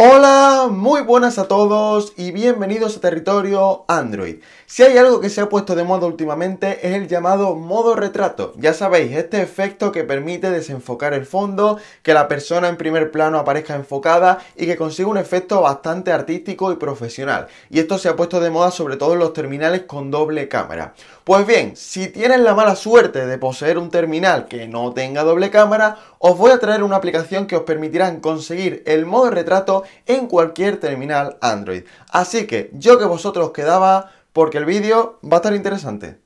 Hola, muy buenas a todos y bienvenidos a territorio Android. Si hay algo que se ha puesto de moda últimamente es el llamado modo retrato. Ya sabéis, este efecto que permite desenfocar el fondo, que la persona en primer plano aparezca enfocada y que consiga un efecto bastante artístico y profesional. Y esto se ha puesto de moda sobre todo en los terminales con doble cámara. Pues bien, si tienen la mala suerte de poseer un terminal que no tenga doble cámara, os voy a traer una aplicación que os permitirá conseguir el modo retrato en cualquier terminal Android. Así que yo que vosotros quedaba porque el vídeo va a estar interesante.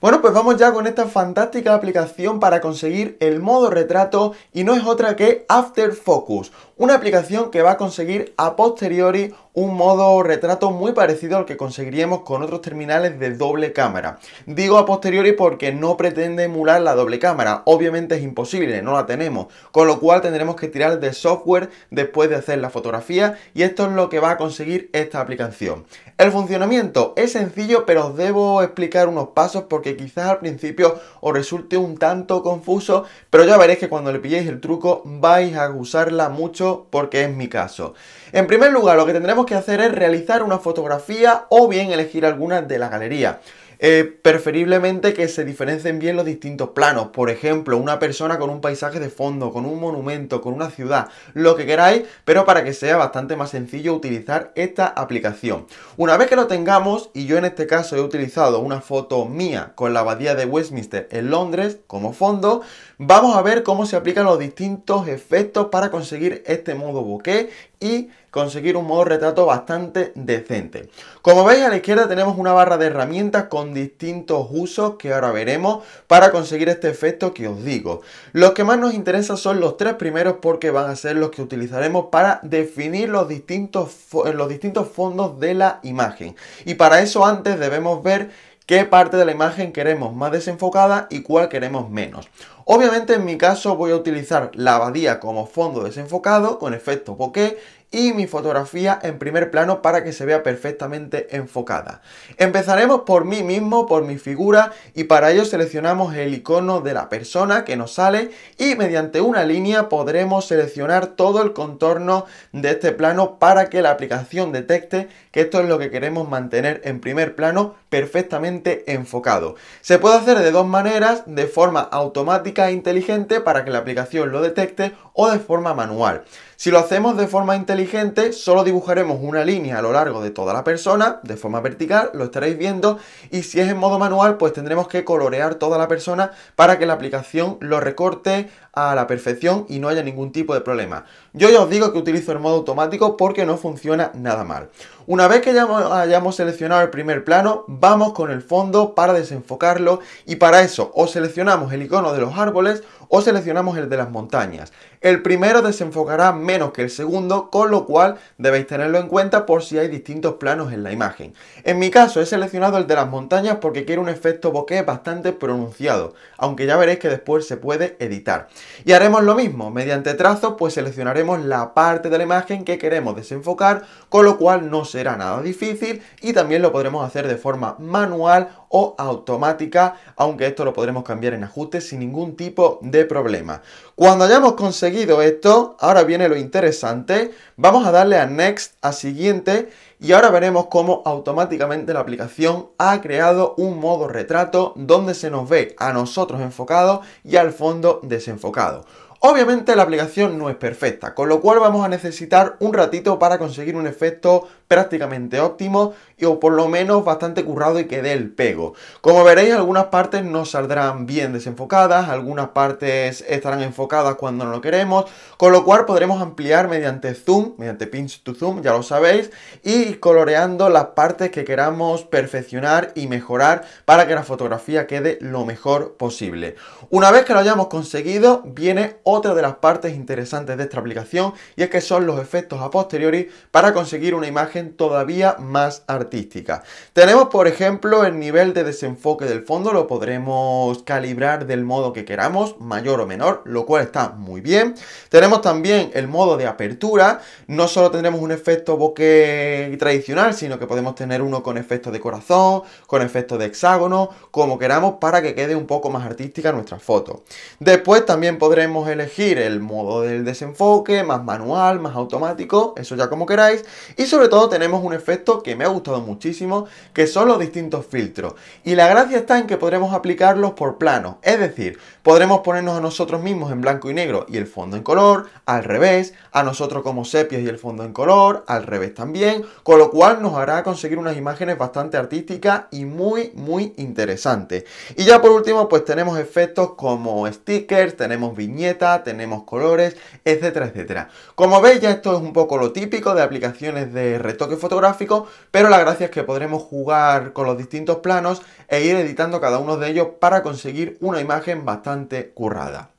Bueno, pues vamos ya con esta fantástica aplicación para conseguir el modo retrato y no es otra que After Focus, una aplicación que va a conseguir a posteriori un modo retrato muy parecido al que conseguiríamos con otros terminales de doble cámara. Digo a posteriori porque no pretende emular la doble cámara, obviamente es imposible, no la tenemos, con lo cual tendremos que tirar de software después de hacer la fotografía y esto es lo que va a conseguir esta aplicación. El funcionamiento es sencillo pero os debo explicar unos pasos porque quizás al principio os resulte un tanto confuso, pero ya veréis que cuando le pilléis el truco vais a usarla mucho porque es mi caso. En primer lugar, lo que tendremos que hacer es realizar una fotografía o bien elegir alguna de la galería. Eh, preferiblemente que se diferencien bien los distintos planos. Por ejemplo, una persona con un paisaje de fondo, con un monumento, con una ciudad, lo que queráis, pero para que sea bastante más sencillo utilizar esta aplicación. Una vez que lo tengamos, y yo en este caso he utilizado una foto mía con la abadía de Westminster en Londres como fondo, vamos a ver cómo se aplican los distintos efectos para conseguir este modo bokeh y conseguir un modo retrato bastante decente. Como veis a la izquierda tenemos una barra de herramientas con distintos usos que ahora veremos para conseguir este efecto que os digo. Los que más nos interesan son los tres primeros porque van a ser los que utilizaremos para definir los distintos, los distintos fondos de la imagen. Y para eso antes debemos ver qué parte de la imagen queremos más desenfocada y cuál queremos menos. Obviamente en mi caso voy a utilizar la abadía como fondo desenfocado con efecto bokeh y mi fotografía en primer plano para que se vea perfectamente enfocada. Empezaremos por mí mismo, por mi figura y para ello seleccionamos el icono de la persona que nos sale y mediante una línea podremos seleccionar todo el contorno de este plano para que la aplicación detecte que esto es lo que queremos mantener en primer plano perfectamente enfocado. Se puede hacer de dos maneras, de forma automática e inteligente para que la aplicación lo detecte o de forma manual. Si lo hacemos de forma inteligente, solo dibujaremos una línea a lo largo de toda la persona, de forma vertical, lo estaréis viendo, y si es en modo manual, pues tendremos que colorear toda la persona para que la aplicación lo recorte a la perfección y no haya ningún tipo de problema. Yo ya os digo que utilizo el modo automático porque no funciona nada mal. Una vez que hayamos seleccionado el primer plano, vamos con el fondo para desenfocarlo y para eso o seleccionamos el icono de los árboles o seleccionamos el de las montañas. El primero desenfocará menos que el segundo, con lo cual debéis tenerlo en cuenta por si hay distintos planos en la imagen. En mi caso he seleccionado el de las montañas porque quiero un efecto bokeh bastante pronunciado, aunque ya veréis que después se puede editar. Y haremos lo mismo, mediante trazo pues seleccionaremos la parte de la imagen que queremos desenfocar, con lo cual no se será nada difícil y también lo podremos hacer de forma manual o automática, aunque esto lo podremos cambiar en ajustes sin ningún tipo de problema. Cuando hayamos conseguido esto, ahora viene lo interesante, vamos a darle a Next, a Siguiente, y ahora veremos cómo automáticamente la aplicación ha creado un modo retrato donde se nos ve a nosotros enfocado y al fondo desenfocado. Obviamente la aplicación no es perfecta, con lo cual vamos a necesitar un ratito para conseguir un efecto prácticamente óptimo y, o por lo menos bastante currado y que dé el pego. Como veréis, algunas partes no saldrán bien desenfocadas, algunas partes estarán enfocadas cuando no lo queremos, con lo cual podremos ampliar mediante zoom, mediante pinch to zoom, ya lo sabéis, y coloreando las partes que queramos perfeccionar y mejorar para que la fotografía quede lo mejor posible. Una vez que lo hayamos conseguido, viene otra de las partes interesantes de esta aplicación y es que son los efectos a posteriori para conseguir una imagen todavía más artística. Tenemos, por ejemplo, el nivel de desenfoque del fondo, lo podremos calibrar del modo que queramos, mayor o menor, lo cual está muy bien. Tenemos también el modo de apertura, no solo tendremos un efecto bokeh tradicional, sino que podemos tener uno con efecto de corazón, con efecto de hexágono, como queramos, para que quede un poco más artística nuestra foto. Después también podremos elegir el modo del desenfoque, más manual, más automático, eso ya como queráis, y sobre todo tenemos un efecto que me ha gustado muchísimo, que son los distintos filtros. Y la gracia está en que podremos aplicarlos por plano, es decir, podremos ponernos a nosotros mismos en blanco y negro y el fondo en color, al revés, a nosotros como sepias y el fondo en color, al revés también, con lo cual nos hará conseguir unas imágenes bastante artísticas y muy, muy interesantes. Y ya por último, pues tenemos efectos como stickers, tenemos viñeta tenemos colores, etcétera, etcétera. Como veis, ya esto es un poco lo típico de aplicaciones de retorno toque fotográfico, pero la gracia es que podremos jugar con los distintos planos e ir editando cada uno de ellos para conseguir una imagen bastante currada.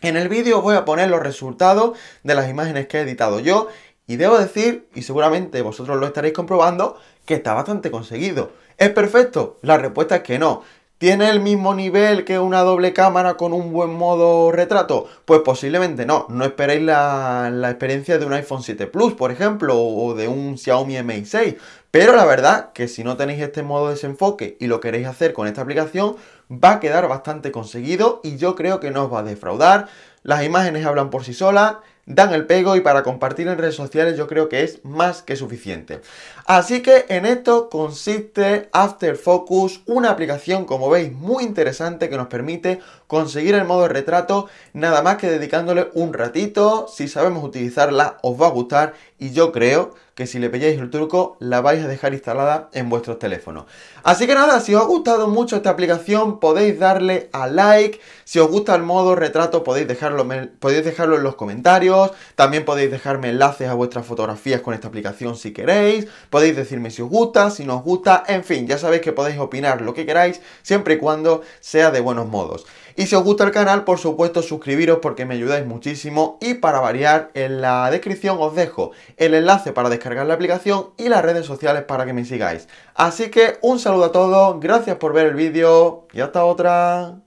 En el vídeo voy a poner los resultados de las imágenes que he editado yo y debo decir, y seguramente vosotros lo estaréis comprobando, que está bastante conseguido. ¿Es perfecto? La respuesta es que no. ¿Tiene el mismo nivel que una doble cámara con un buen modo retrato? Pues posiblemente no. No esperéis la, experiencia de un iPhone 7 Plus, por ejemplo, o de un Xiaomi Mi 6. Pero la verdad que si no tenéis este modo desenfoque y lo queréis hacer con esta aplicación, va a quedar bastante conseguido y yo creo que no os va a defraudar. Las imágenes hablan por sí solas, dan el pego y para compartir en redes sociales yo creo que es más que suficiente. Así que en esto consiste After Focus, una aplicación como veis muy interesante que nos permite conseguir el modo retrato nada más que dedicándole un ratito, si sabemos utilizarla os va a gustar y yo creo que si le pilláis el truco la vais a dejar instalada en vuestros teléfonos. Así que nada, si os ha gustado mucho esta aplicación podéis darle a like, si os gusta el modo retrato podéis dejarlo, podéis dejarlo en los comentarios, también podéis dejarme enlaces a vuestras fotografías con esta aplicación si queréis, podéis decirme si os gusta, si no os gusta, en fin, ya sabéis que podéis opinar lo que queráis siempre y cuando sea de buenos modos. Y si os gusta el canal, por supuesto, suscribiros porque me ayudáis muchísimo y para variar, en la descripción os dejo el enlace para descargar descargar la aplicación y las redes sociales para que me sigáis. Así que un saludo a todos, gracias por ver el vídeo y hasta otra.